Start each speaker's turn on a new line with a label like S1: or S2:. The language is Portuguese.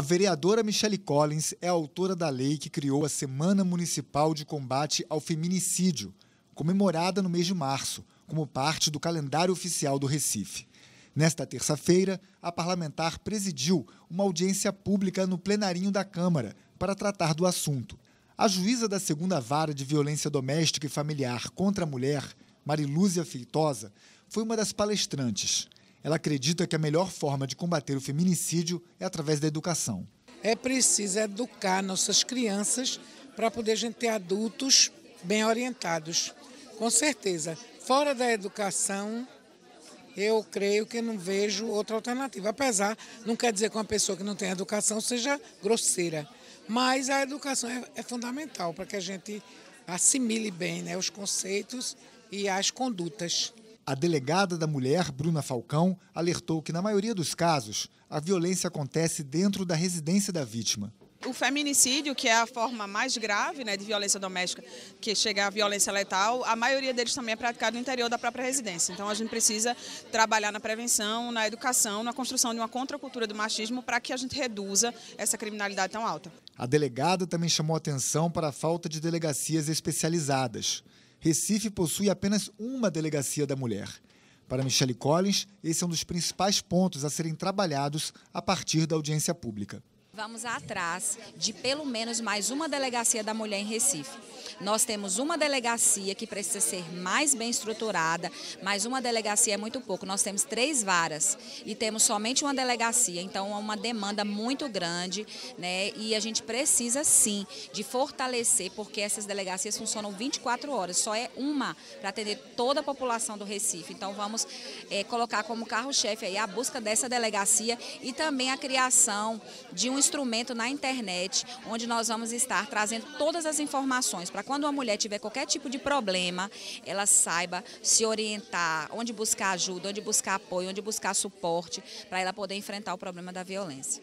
S1: A vereadora Michelle Collins é autora da lei que criou a Semana Municipal de Combate ao Feminicídio, comemorada no mês de março, como parte do calendário oficial do Recife. Nesta terça-feira, a parlamentar presidiu uma audiência pública no plenarinho da Câmara para tratar do assunto. A juíza da segunda vara de violência doméstica e familiar contra a mulher, Mariluzia Feitosa, foi uma das palestrantes. Ela acredita que a melhor forma de combater o feminicídio é através da educação.
S2: É preciso educar nossas crianças para poder a gente ter adultos bem orientados. Com certeza. Fora da educação, eu creio que não vejo outra alternativa. Apesar, não quer dizer que uma pessoa que não tem educação seja grosseira. Mas a educação é, é fundamental para que a gente assimile bem né, os conceitos e as condutas.
S1: A delegada da mulher, Bruna Falcão, alertou que, na maioria dos casos, a violência acontece dentro da residência da vítima.
S3: O feminicídio, que é a forma mais grave né, de violência doméstica, que chega à violência letal, a maioria deles também é praticado no interior da própria residência. Então a gente precisa trabalhar na prevenção, na educação, na construção de uma contracultura do machismo para que a gente reduza essa criminalidade tão alta.
S1: A delegada também chamou atenção para a falta de delegacias especializadas. Recife possui apenas uma delegacia da mulher. Para Michelle Collins, esse é um dos principais pontos a serem trabalhados a partir da audiência pública.
S4: Vamos atrás de pelo menos mais uma delegacia da mulher em Recife. Nós temos uma delegacia que precisa ser mais bem estruturada, mas uma delegacia é muito pouco. Nós temos três varas e temos somente uma delegacia, então é uma demanda muito grande, né? E a gente precisa sim de fortalecer, porque essas delegacias funcionam 24 horas, só é uma para atender toda a população do Recife. Então vamos é, colocar como carro-chefe aí a busca dessa delegacia e também a criação de um instrumento na internet, onde nós vamos estar trazendo todas as informações para quando uma mulher tiver qualquer tipo de problema, ela saiba se orientar, onde buscar ajuda, onde buscar apoio, onde buscar suporte, para ela poder enfrentar o problema da violência.